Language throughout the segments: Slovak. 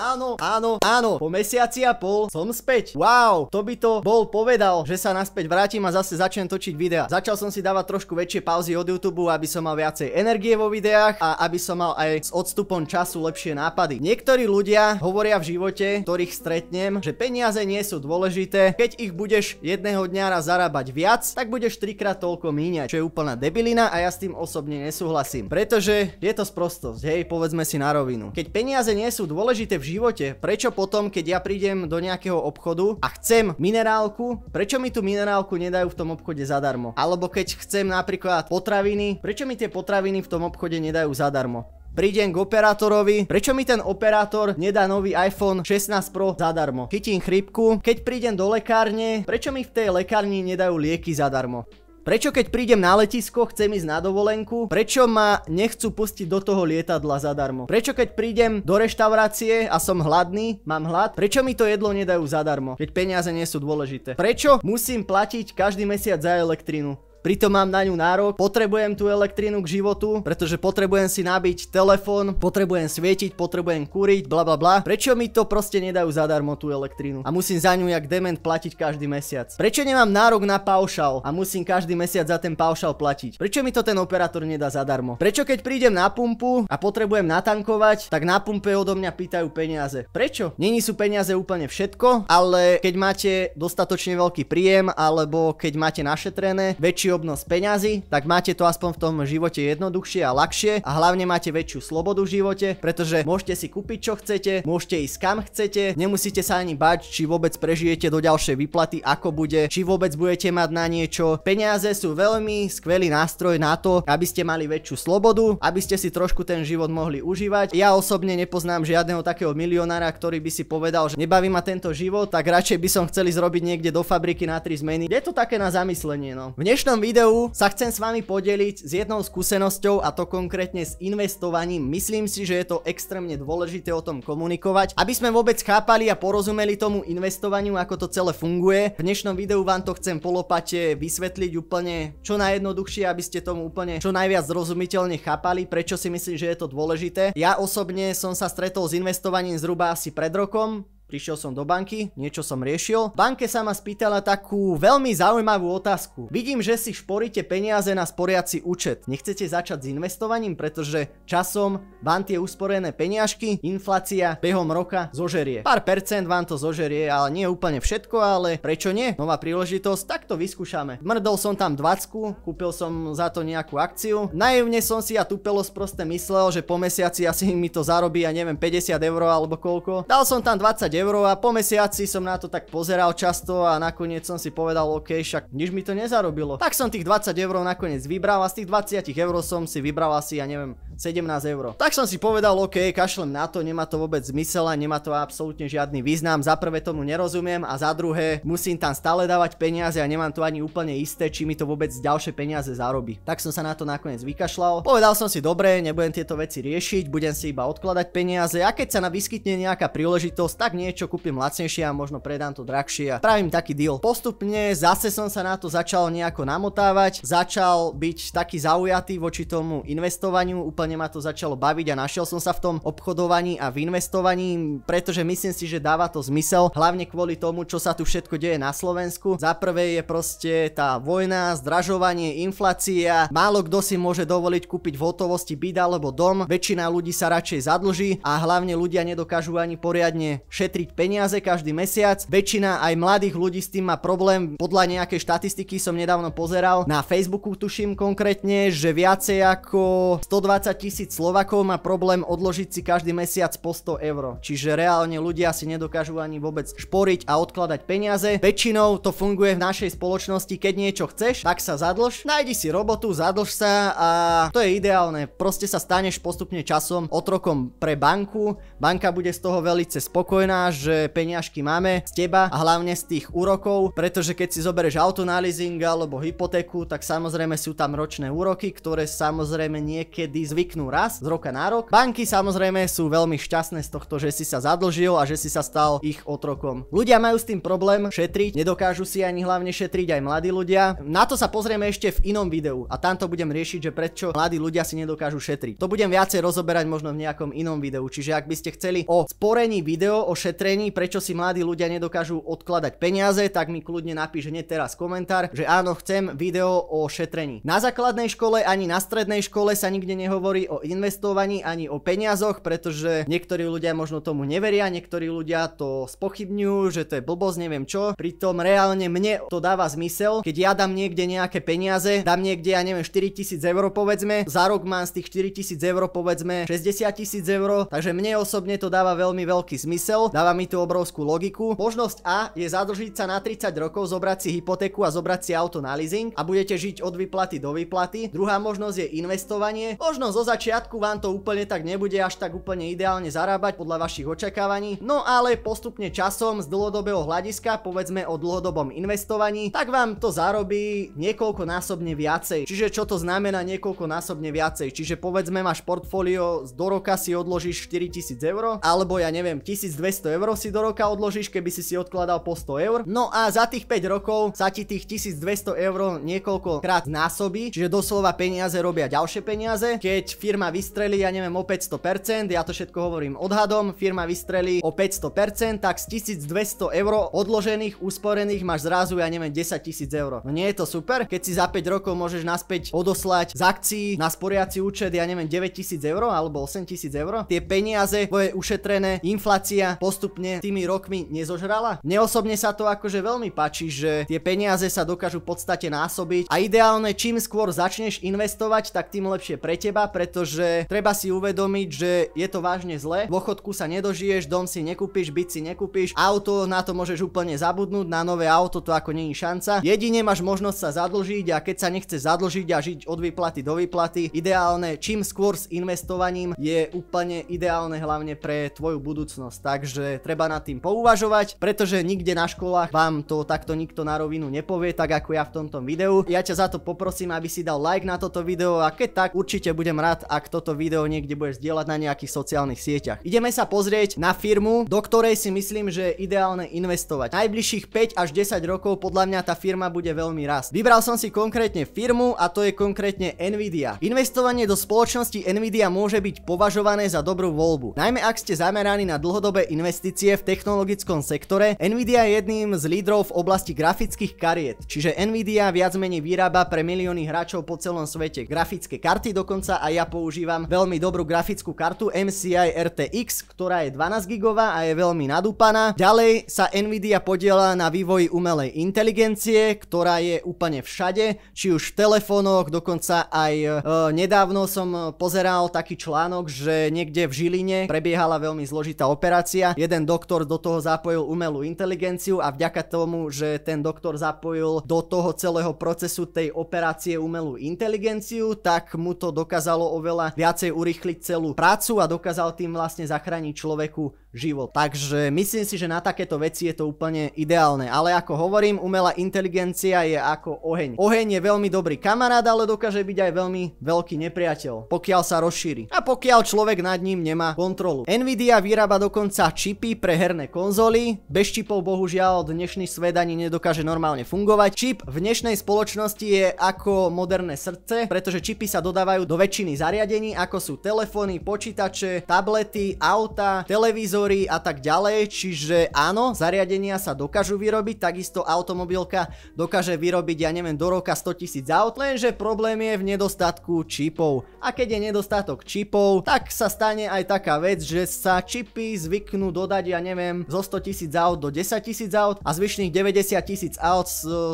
áno, áno, áno. Po mesiaci a pol som späť. Wow, to by to bol povedal, že sa naspäť vrátim a zase začnem točiť videa. Začal som si dávať trošku väčšie pauzy od YouTube, aby som mal viacej energie vo videách a aby som mal aj s odstupom času lepšie nápady. Niektorí ľudia hovoria v živote, ktorých stretnem, že peniaze nie sú dôležité. Keď ich budeš jedného dňa raz zarábať viac, tak budeš trikrát toľko míňať, čo je úplná debilina a ja s tým osobne nesúhlasím. Pretože je to sprostosť, hej, povedzme si na rovinu. Keď peniaze nie sú dôležité v živote. Prečo potom, keď ja prídem do nejakého obchodu a chcem minerálku, prečo mi tú minerálku nedajú v tom obchode zadarmo? Alebo keď chcem napríklad potraviny, prečo mi tie potraviny v tom obchode nedajú zadarmo? Prídem k operátorovi, prečo mi ten operátor nedá nový iPhone 16 Pro zadarmo? Chytím chrypku, keď prídem do lekárne, prečo mi v tej lekárni nedajú lieky zadarmo? Prečo keď prídem na letisko, chcem ísť na dovolenku, prečo ma nechcú pustiť do toho lietadla zadarmo? Prečo keď prídem do reštaurácie a som hladný, mám hlad, prečo mi to jedlo nedajú zadarmo, keď peniaze nie sú dôležité? Prečo musím platiť každý mesiac za elektrínu? pritom mám na ňu nárok, potrebujem tú elektrínu k životu, pretože potrebujem si nabiť telefón, potrebujem svietiť, potrebujem kúriť, bla bla bla. Prečo mi to proste nedajú zadarmo tú elektrínu? A musím za ňu jak dement platiť každý mesiac. Prečo nemám nárok na paušal a musím každý mesiac za ten paušal platiť? Prečo mi to ten operátor nedá zadarmo? Prečo keď prídem na pumpu a potrebujem natankovať, tak na pumpe odo mňa pýtajú peniaze? Prečo? Není sú peniaze úplne všetko, ale keď máte dostatočne veľký príjem alebo keď máte našetrené väčšiu obnos peňazí, tak máte to aspoň v tom živote jednoduchšie a ľahšie a hlavne máte väčšiu slobodu v živote, pretože môžete si kúpiť čo chcete, môžete ísť kam chcete, nemusíte sa ani bať, či vôbec prežijete do ďalšej výplaty, ako bude, či vôbec budete mať na niečo. Peniaze sú veľmi skvelý nástroj na to, aby ste mali väčšiu slobodu, aby ste si trošku ten život mohli užívať. Ja osobne nepoznám žiadneho takého milionára, ktorý by si povedal, že nebaví ma tento život, tak radšej by som chceli zrobiť niekde do fabriky na tri zmeny. Je to také na zamyslenie, no. V dnešnom videu sa chcem s vami podeliť s jednou skúsenosťou a to konkrétne s investovaním. Myslím si, že je to extrémne dôležité o tom komunikovať, aby sme vôbec chápali a porozumeli tomu investovaniu, ako to celé funguje. V dnešnom videu vám to chcem polopate vysvetliť úplne čo najjednoduchšie, aby ste tomu úplne čo najviac zrozumiteľne chápali, prečo si myslím, že je to dôležité. Ja osobne som sa stretol s investovaním zhruba asi pred rokom, Prišiel som do banky, niečo som riešil. V banke sa ma spýtala takú veľmi zaujímavú otázku. Vidím, že si šporíte peniaze na sporiaci účet. Nechcete začať s investovaním, pretože časom vám tie usporené peniažky, inflácia behom roka zožerie. Pár percent vám to zožerie, ale nie úplne všetko, ale prečo nie? Nová príležitosť, tak to vyskúšame. Mrdol som tam 20, kúpil som za to nejakú akciu. Naivne som si a tupelo proste myslel, že po mesiaci asi mi to zarobí, ja neviem, 50 eur alebo koľko. Dal som tam 20 eur eur a po mesiaci som na to tak pozeral často a nakoniec som si povedal, OK, však nič mi to nezarobilo. Tak som tých 20 eur nakoniec vybral a z tých 20 eur som si vybral asi, ja neviem, 17 eur. Tak som si povedal, OK, kašlem na to, nemá to vôbec zmysel a nemá to absolútne žiadny význam. Za prvé tomu nerozumiem a za druhé musím tam stále dávať peniaze a nemám to ani úplne isté, či mi to vôbec ďalšie peniaze zarobí. Tak som sa na to nakoniec vykašľal. Povedal som si, dobre, nebudem tieto veci riešiť, budem si iba odkladať peniaze a keď sa na vyskytne nejaká príležitosť, tak nie niečo kúpim lacnejšie a možno predám to drahšie a pravím taký deal. Postupne zase som sa na to začal nejako namotávať, začal byť taký zaujatý voči tomu investovaniu, úplne ma to začalo baviť a našiel som sa v tom obchodovaní a v investovaní, pretože myslím si, že dáva to zmysel, hlavne kvôli tomu, čo sa tu všetko deje na Slovensku. Za prvé je proste tá vojna, zdražovanie, inflácia, málo kto si môže dovoliť kúpiť v hotovosti byt alebo dom, väčšina ľudí sa radšej zadlží a hlavne ľudia nedokážu ani poriadne šetriť šetriť peniaze každý mesiac. Väčšina aj mladých ľudí s tým má problém. Podľa nejakej štatistiky som nedávno pozeral na Facebooku tuším konkrétne, že viacej ako 120 tisíc Slovakov má problém odložiť si každý mesiac po 100 eur. Čiže reálne ľudia si nedokážu ani vôbec šporiť a odkladať peniaze. Väčšinou to funguje v našej spoločnosti, keď niečo chceš, tak sa zadlž, nájdi si robotu, zadlž sa a to je ideálne. Proste sa staneš postupne časom otrokom pre banku, banka bude z toho veľmi spokojná, že peniažky máme z teba a hlavne z tých úrokov, pretože keď si zoberieš auto na leasing alebo hypotéku, tak samozrejme sú tam ročné úroky, ktoré samozrejme niekedy zvyknú raz z roka na rok. Banky samozrejme sú veľmi šťastné z tohto, že si sa zadlžil a že si sa stal ich otrokom. Ľudia majú s tým problém šetriť, nedokážu si ani hlavne šetriť aj mladí ľudia. Na to sa pozrieme ešte v inom videu a tamto budem riešiť, že prečo mladí ľudia si nedokážu šetriť. To budem viacej rozoberať možno v nejakom inom videu, čiže ak by ste chceli o sporení video o šetri ušetrení, prečo si mladí ľudia nedokážu odkladať peniaze, tak mi kľudne napíš hneď teraz komentár, že áno, chcem video o šetrení. Na základnej škole ani na strednej škole sa nikde nehovorí o investovaní ani o peniazoch, pretože niektorí ľudia možno tomu neveria, niektorí ľudia to spochybňujú, že to je blbosť, neviem čo. Pritom reálne mne to dáva zmysel, keď ja dám niekde nejaké peniaze, dám niekde, ja neviem, 4000 eur povedzme, za rok mám z tých 4000 eur povedzme 60 tisíc eur, takže mne osobne to dáva veľmi veľký zmysel. Dáva mi tú obrovskú logiku. Možnosť A je zadržiť sa na 30 rokov, zobrať si hypotéku a zobrať si auto na leasing a budete žiť od vyplaty do vyplaty. Druhá možnosť je investovanie. Možno zo začiatku vám to úplne tak nebude až tak úplne ideálne zarábať podľa vašich očakávaní, no ale postupne časom z dlhodobého hľadiska, povedzme o dlhodobom investovaní, tak vám to zarobí niekoľkonásobne viacej. Čiže čo to znamená niekoľkonásobne viacej? Čiže povedzme máš portfólio, do roka si odložíš 4000 eur, alebo ja neviem, 1200 eur si do roka odložíš, keby si si odkladal po 100 eur. No a za tých 5 rokov sa ti tých 1200 eur niekoľko krát násobí, čiže doslova peniaze robia ďalšie peniaze. Keď firma vystrelí, ja neviem, o 500%, ja to všetko hovorím odhadom, firma vystrelí o 500%, tak z 1200 eur odložených, usporených máš zrazu, ja neviem, 10 tisíc eur. No nie je to super, keď si za 5 rokov môžeš naspäť odoslať z akcií na sporiaci účet, ja neviem, 9000 eur alebo 8000 eur. Tie peniaze tvoje ušetrené, inflácia, post postupne tými rokmi nezožrala. Mne osobne sa to akože veľmi páči, že tie peniaze sa dokážu v podstate násobiť a ideálne čím skôr začneš investovať, tak tým lepšie pre teba, pretože treba si uvedomiť, že je to vážne zle, ochotku sa nedožiješ, dom si nekúpiš, byt si nekúpiš, auto na to môžeš úplne zabudnúť, na nové auto to ako není šanca. Jedine máš možnosť sa zadlžiť a keď sa nechce zadlžiť a žiť od výplaty do výplaty, ideálne čím skôr s investovaním je úplne ideálne hlavne pre tvoju budúcnosť. Takže treba nad tým pouvažovať, pretože nikde na školách vám to takto nikto na rovinu nepovie, tak ako ja v tomto videu. Ja ťa za to poprosím, aby si dal like na toto video a keď tak, určite budem rád, ak toto video niekde budeš zdieľať na nejakých sociálnych sieťach. Ideme sa pozrieť na firmu, do ktorej si myslím, že je ideálne investovať. Najbližších 5 až 10 rokov podľa mňa tá firma bude veľmi rast. Vybral som si konkrétne firmu a to je konkrétne Nvidia. Investovanie do spoločnosti Nvidia môže byť považované za dobrú voľbu, najmä ak ste zameraní na dlhodobé investovanie investície v technologickom sektore, Nvidia je jedným z lídrov v oblasti grafických kariet, čiže Nvidia viac menej vyrába pre milióny hráčov po celom svete grafické karty dokonca a ja používam veľmi dobrú grafickú kartu MCI RTX, ktorá je 12 gigová a je veľmi nadúpaná. Ďalej sa Nvidia podiela na vývoji umelej inteligencie, ktorá je úplne všade, či už v telefónoch, dokonca aj e, nedávno som pozeral taký článok, že niekde v Žiline prebiehala veľmi zložitá operácia. Jedna jeden doktor do toho zapojil umelú inteligenciu a vďaka tomu, že ten doktor zapojil do toho celého procesu tej operácie umelú inteligenciu, tak mu to dokázalo oveľa viacej urýchliť celú prácu a dokázal tým vlastne zachrániť človeku život. Takže myslím si, že na takéto veci je to úplne ideálne. Ale ako hovorím, umelá inteligencia je ako oheň. Oheň je veľmi dobrý kamarát, ale dokáže byť aj veľmi veľký nepriateľ, pokiaľ sa rozšíri. A pokiaľ človek nad ním nemá kontrolu. Nvidia vyrába dokonca čipy pre herné konzoly. Bez čipov bohužiaľ dnešný svet ani nedokáže normálne fungovať. Čip v dnešnej spoločnosti je ako moderné srdce, pretože čipy sa dodávajú do väčšiny zariadení, ako sú telefóny, počítače, tablety, auta, televízory senzory a tak ďalej, čiže áno, zariadenia sa dokážu vyrobiť, takisto automobilka dokáže vyrobiť, ja neviem, do roka 100 tisíc aut, lenže problém je v nedostatku čipov. A keď je nedostatok čipov, tak sa stane aj taká vec, že sa čipy zvyknú dodať, ja neviem, zo 100 tisíc aut do 10 tisíc aut a zvyšných 90 tisíc aut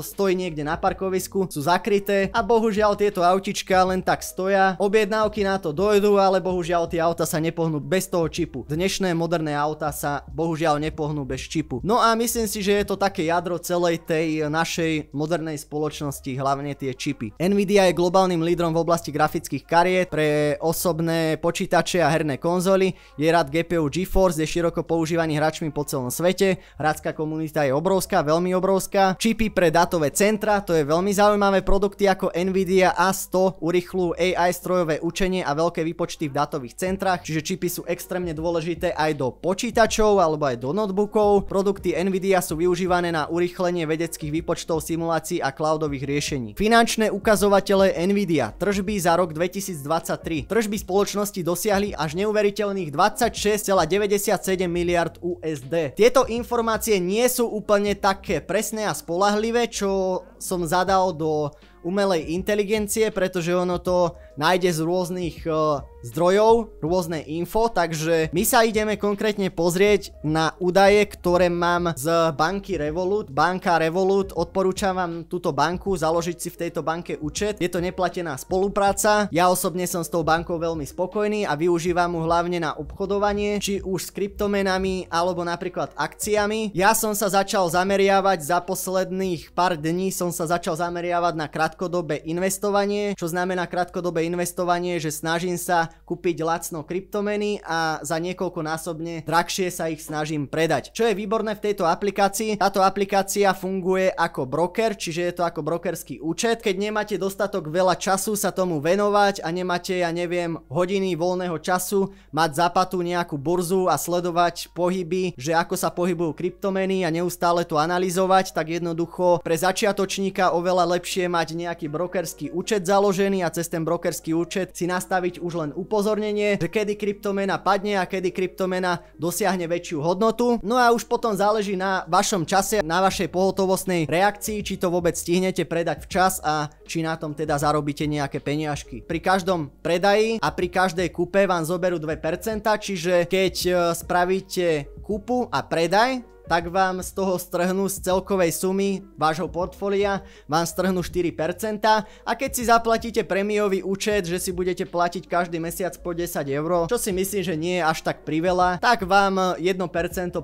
stojí niekde na parkovisku, sú zakryté a bohužiaľ tieto autička len tak stoja, objednávky na to dojdu, ale bohužiaľ tie auta sa nepohnú bez toho čipu. Dnešné moderné auta sa bohužiaľ nepohnú bez čipu. No a myslím si, že je to také jadro celej tej našej modernej spoločnosti, hlavne tie čipy. Nvidia je globálnym lídrom v oblasti grafických kariet pre osobné počítače a herné konzoly. Je rád GPU GeForce, je široko používaný hračmi po celom svete. Hráčská komunita je obrovská, veľmi obrovská. Čipy pre datové centra, to je veľmi zaujímavé. Produkty ako Nvidia A100 urýchľujú AI strojové učenie a veľké výpočty v datových centrách, čiže čipy sú extrémne dôležité aj do počítačov alebo aj do notebookov. Produkty Nvidia sú využívané na urýchlenie vedeckých výpočtov simulácií a cloudových riešení. Finančné ukazovatele Nvidia. Tržby za rok 2023. Tržby spoločnosti dosiahli až neuveriteľných 26,97 miliard USD. Tieto informácie nie sú úplne také presné a spolahlivé, čo som zadal do umelej inteligencie, pretože ono to nájde z rôznych uh, zdrojov, rôzne info, takže my sa ideme konkrétne pozrieť na údaje, ktoré mám z banky Revolut. Banka Revolut, odporúčam vám túto banku, založiť si v tejto banke účet. Je to neplatená spolupráca, ja osobne som s tou bankou veľmi spokojný a využívam ju hlavne na obchodovanie, či už s kryptomenami alebo napríklad akciami. Ja som sa začal zameriavať za posledných pár dní, som sa začal zameriavať na krátkodobé investovanie, čo znamená krátkodobé investovanie, že snažím sa kúpiť lacno kryptomeny a za niekoľko násobne drahšie sa ich snažím predať. Čo je výborné v tejto aplikácii? Táto aplikácia funguje ako broker, čiže je to ako brokerský účet. Keď nemáte dostatok veľa času sa tomu venovať a nemáte, ja neviem, hodiny voľného času, mať zapatu nejakú burzu a sledovať pohyby, že ako sa pohybujú kryptomeny a neustále to analyzovať, tak jednoducho pre začiatočníka oveľa lepšie mať nejaký brokerský účet založený a cez ten broker brokerský účet si nastaviť už len upozornenie, že kedy kryptomena padne a kedy kryptomena dosiahne väčšiu hodnotu. No a už potom záleží na vašom čase, na vašej pohotovostnej reakcii, či to vôbec stihnete predať včas a či na tom teda zarobíte nejaké peniažky. Pri každom predaji a pri každej kúpe vám zoberú 2%, čiže keď e, spravíte kúpu a predaj, tak vám z toho strhnú z celkovej sumy vášho portfólia, vám strhnú 4% a keď si zaplatíte premiový účet, že si budete platiť každý mesiac po 10 eur, čo si myslím, že nie je až tak priveľa, tak vám 1%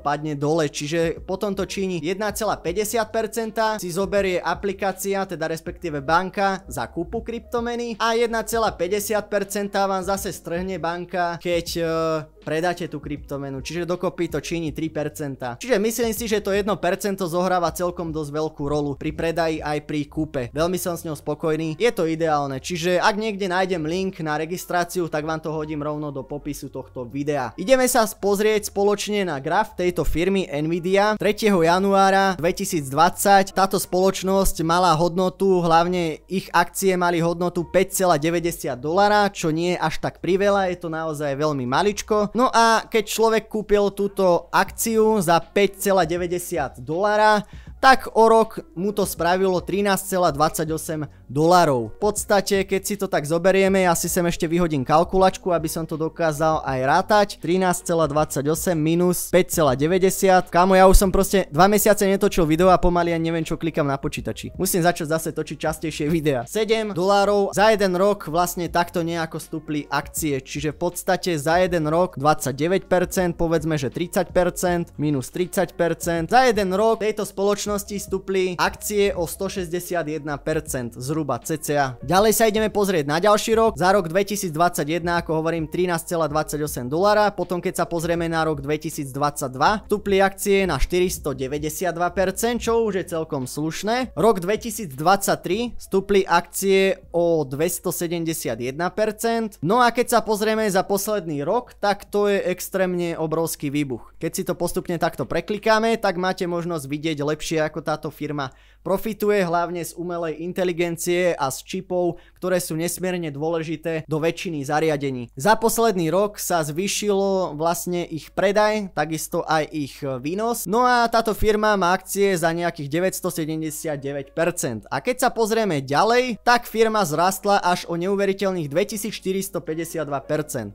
padne dole, čiže potom to číni 1,50% si zoberie aplikácia, teda respektíve banka za kúpu kryptomeny a 1,50% vám zase strhne banka, keď uh, predáte tú kryptomenu, čiže dokopy to číni 3%. Čiže my Myslím si, že to 1% zohráva celkom dosť veľkú rolu pri predaji aj pri kúpe. Veľmi som s ňou spokojný, je to ideálne. Čiže ak niekde nájdem link na registráciu, tak vám to hodím rovno do popisu tohto videa. Ideme sa pozrieť spoločne na graf tejto firmy Nvidia. 3. januára 2020 táto spoločnosť mala hodnotu, hlavne ich akcie mali hodnotu 5,90 dolara, čo nie je až tak priveľa, je to naozaj veľmi maličko. No a keď človek kúpil túto akciu za 5, 6,90 dolára tak o rok mu to spravilo 13,28 dolarov. V podstate, keď si to tak zoberieme, ja si sem ešte vyhodím kalkulačku, aby som to dokázal aj rátať. 13,28 minus 5,90. Kámo, ja už som proste 2 mesiace netočil video a pomaly ani neviem, čo klikam na počítači. Musím začať zase točiť častejšie videa. 7 dolárov za jeden rok vlastne takto nejako stúpli akcie, čiže v podstate za jeden rok 29%, povedzme, že 30%, minus 30%. Za jeden rok tejto spoločnosti spoločnosti stúpli akcie o 161%, zhruba cca. Ďalej sa ideme pozrieť na ďalší rok, za rok 2021, ako hovorím, 13,28 dolára, potom keď sa pozrieme na rok 2022, stúpli akcie na 492%, čo už je celkom slušné. Rok 2023 stúpli akcie o 271%, no a keď sa pozrieme za posledný rok, tak to je extrémne obrovský výbuch. Keď si to postupne takto preklikáme, tak máte možnosť vidieť lepšie ako táto firma profituje, hlavne z umelej inteligencie a z čipov, ktoré sú nesmierne dôležité do väčšiny zariadení. Za posledný rok sa zvyšilo vlastne ich predaj, takisto aj ich výnos. No a táto firma má akcie za nejakých 979%. A keď sa pozrieme ďalej, tak firma zrastla až o neuveriteľných 2452%. 2452%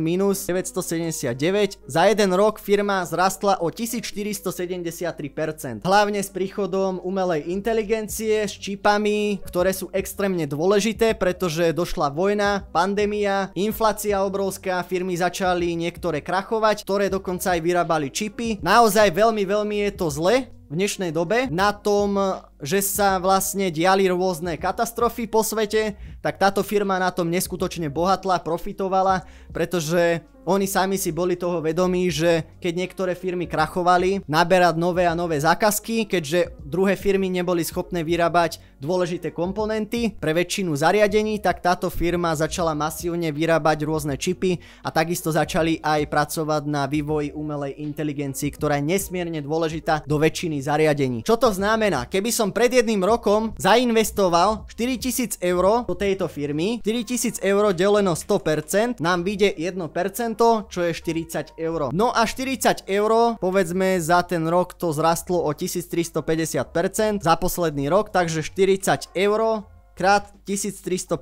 minus 979. Za jeden rok firma zrastla o 1470 73%. Hlavne s príchodom umelej inteligencie, s čipami, ktoré sú extrémne dôležité, pretože došla vojna, pandémia, inflácia obrovská, firmy začali niektoré krachovať, ktoré dokonca aj vyrábali čipy. Naozaj veľmi, veľmi je to zle, v dnešnej dobe na tom, že sa vlastne diali rôzne katastrofy po svete, tak táto firma na tom neskutočne bohatla, profitovala, pretože oni sami si boli toho vedomí, že keď niektoré firmy krachovali, naberať nové a nové zákazky, keďže druhé firmy neboli schopné vyrábať dôležité komponenty pre väčšinu zariadení, tak táto firma začala masívne vyrábať rôzne čipy a takisto začali aj pracovať na vývoji umelej inteligencii, ktorá je nesmierne dôležitá do väčšiny zariadení. Čo to znamená? Keby som pred jedným rokom zainvestoval 4000 eur do tejto firmy, 4000 eur deleno 100%, nám vyjde 1%, čo je 40 eur. No a 40 eur, povedzme, za ten rok to zrastlo o 1350 50% za posledný rok, takže 40 eur krát 1350%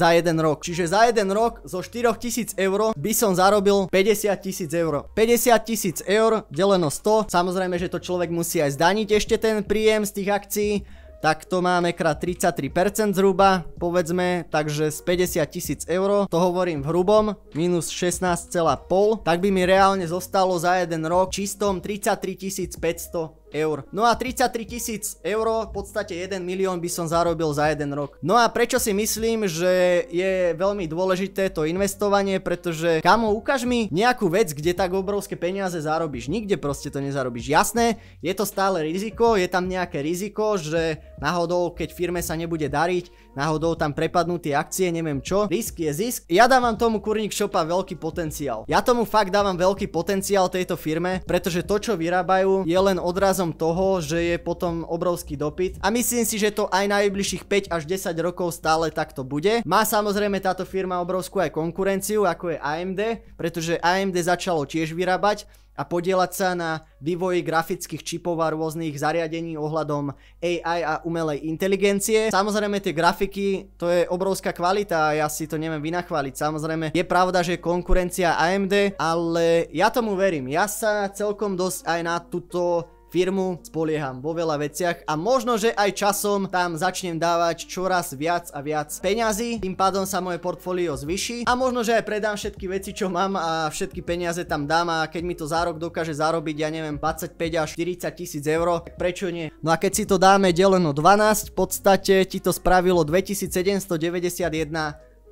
za jeden rok. Čiže za jeden rok zo 4000 eur by som zarobil 50 tisíc eur. 50 tisíc eur deleno 100, samozrejme, že to človek musí aj zdaniť ešte ten príjem z tých akcií, tak to máme krát 33% zhruba, povedzme, takže z 50 tisíc eur, to hovorím v hrubom, minus 16,5, tak by mi reálne zostalo za jeden rok čistom 33 500 eur. No a 33 tisíc eur, v podstate 1 milión by som zarobil za jeden rok. No a prečo si myslím, že je veľmi dôležité to investovanie, pretože kamo, ukáž mi nejakú vec, kde tak obrovské peniaze zarobíš. Nikde proste to nezarobíš. Jasné, je to stále riziko, je tam nejaké riziko, že náhodou, keď firme sa nebude dariť, náhodou tam prepadnú tie akcie, neviem čo. Risk je zisk. Ja dávam tomu kurník šopa veľký potenciál. Ja tomu fakt dávam veľký potenciál tejto firme, pretože to, čo vyrábajú, je len odraz dôkazom toho, že je potom obrovský dopyt a myslím si, že to aj najbližších 5 až 10 rokov stále takto bude. Má samozrejme táto firma obrovskú aj konkurenciu, ako je AMD, pretože AMD začalo tiež vyrábať a podielať sa na vývoji grafických čipov a rôznych zariadení ohľadom AI a umelej inteligencie. Samozrejme tie grafiky, to je obrovská kvalita a ja si to neviem vynachváliť. Samozrejme je pravda, že konkurencia AMD, ale ja tomu verím. Ja sa celkom dosť aj na túto firmu, spolieham vo veľa veciach a možno, že aj časom tam začnem dávať čoraz viac a viac peňazí, tým pádom sa moje portfólio zvyší a možno, že aj predám všetky veci, čo mám a všetky peniaze tam dám a keď mi to za rok dokáže zarobiť, ja neviem, 25 až 40 tisíc eur, tak prečo nie? No a keď si to dáme deleno 12, v podstate ti to spravilo 2791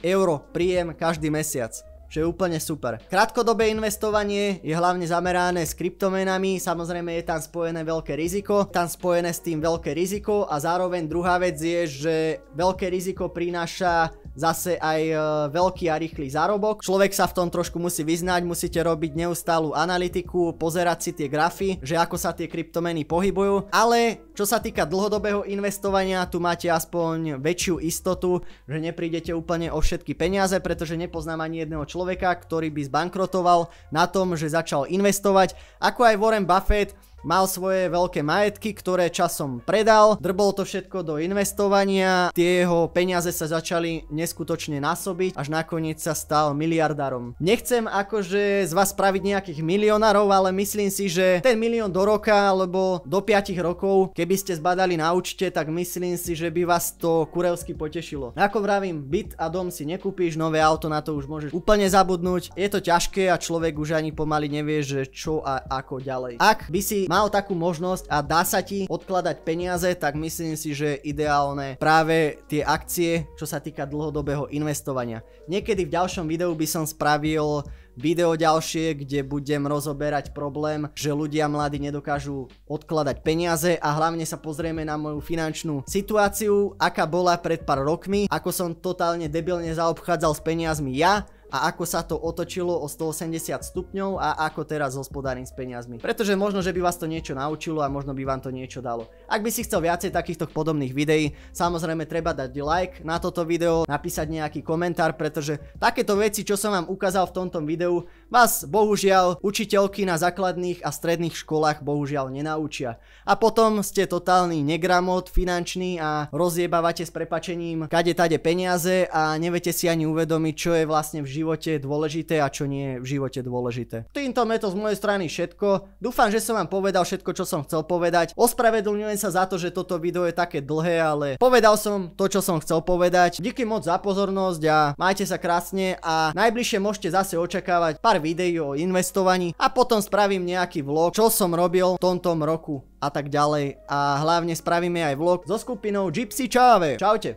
euro príjem každý mesiac. Čo je úplne super. Krátkodobé investovanie je hlavne zamerané s kryptomenami, samozrejme je tam spojené veľké riziko, tam spojené s tým veľké riziko a zároveň druhá vec je, že veľké riziko prináša zase aj e, veľký a rýchly zárobok. Človek sa v tom trošku musí vyznať, musíte robiť neustálu analytiku, pozerať si tie grafy, že ako sa tie kryptomeny pohybujú, ale čo sa týka dlhodobého investovania, tu máte aspoň väčšiu istotu, že neprídete úplne o všetky peniaze, pretože nepoznám ani jedného človeka, ktorý by zbankrotoval na tom, že začal investovať, ako aj Warren Buffett, mal svoje veľké majetky, ktoré časom predal, drbol to všetko do investovania, tie jeho peniaze sa začali neskutočne nasobiť, až nakoniec sa stal miliardárom. Nechcem akože z vás spraviť nejakých milionárov, ale myslím si, že ten milión do roka alebo do 5 rokov, keby ste zbadali na účte, tak myslím si, že by vás to kurevsky potešilo. Ako vravím, byt a dom si nekúpíš, nové auto na to už môžeš úplne zabudnúť, je to ťažké a človek už ani pomaly nevie, že čo a ako ďalej. Ak by si mal mal takú možnosť a dá sa ti odkladať peniaze, tak myslím si, že ideálne práve tie akcie, čo sa týka dlhodobého investovania. Niekedy v ďalšom videu by som spravil video ďalšie, kde budem rozoberať problém, že ľudia mladí nedokážu odkladať peniaze a hlavne sa pozrieme na moju finančnú situáciu, aká bola pred pár rokmi, ako som totálne debilne zaobchádzal s peniazmi ja a ako sa to otočilo o 180 stupňov a ako teraz hospodárim s peniazmi. Pretože možno, že by vás to niečo naučilo a možno by vám to niečo dalo. Ak by si chcel viacej takýchto podobných videí, samozrejme treba dať like na toto video, napísať nejaký komentár, pretože takéto veci, čo som vám ukázal v tomto videu, Vás bohužiaľ učiteľky na základných a stredných školách bohužiaľ nenaučia. A potom ste totálny negramot finančný a rozjebávate s prepačením kade tade peniaze a neviete si ani uvedomiť, čo je vlastne v živote dôležité a čo nie je v živote dôležité. Týmto je to z mojej strany všetko. Dúfam, že som vám povedal všetko, čo som chcel povedať. Ospravedlňujem sa za to, že toto video je také dlhé, ale povedal som to, čo som chcel povedať. Díky moc za pozornosť a majte sa krásne a najbližšie môžete zase očakávať pár pár videí o investovaní a potom spravím nejaký vlog, čo som robil v tomto roku a tak ďalej. A hlavne spravíme aj vlog so skupinou Gypsy Čáve. Čaute.